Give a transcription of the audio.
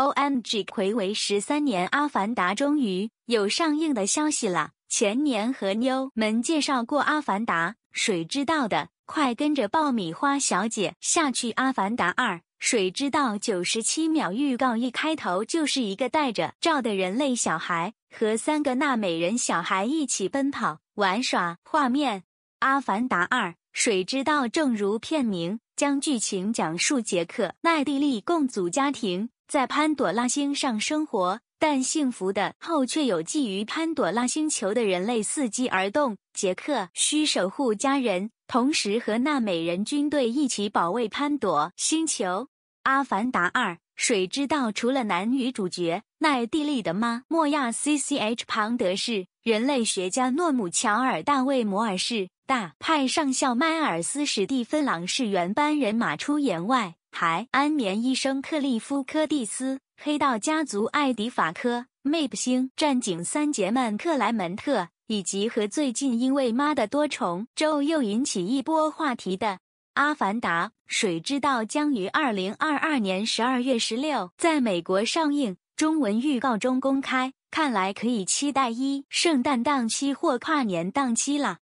O M G，魁为十三年，《阿凡达》终于有上映的消息了。前年和妞们介绍过《阿凡达》，谁知道的，快跟着爆米花小姐下去《阿凡达二：水知道》九十七秒预告，一开头就是一个戴着罩的人类小孩和三个纳美人小孩一起奔跑玩耍画面。《阿凡达二：水知道》正如片名，将剧情讲述杰克、奈蒂莉共组家庭。在潘朵拉星上生活，但幸福的后却有觊觎潘朵拉星球的人类伺机而动。杰克需守护家人，同时和纳美人军队一起保卫潘朵星球。《阿凡达2：水之道》除了男女主角奈蒂利的妈莫亚 C C H 庞德士）、人类学家诺姆乔尔大卫摩尔士、大派上校迈尔斯史蒂芬朗是原班人马出演外，还安眠医生克利夫·科蒂斯、黑道家族艾迪·法科、Map 星、战警三杰曼克莱门特，以及和最近因为妈的多重咒又引起一波话题的《阿凡达：水之道》，将于二零二二年十二月十六在美国上映。中文预告中公开，看来可以期待一圣诞档期或跨年档期啦。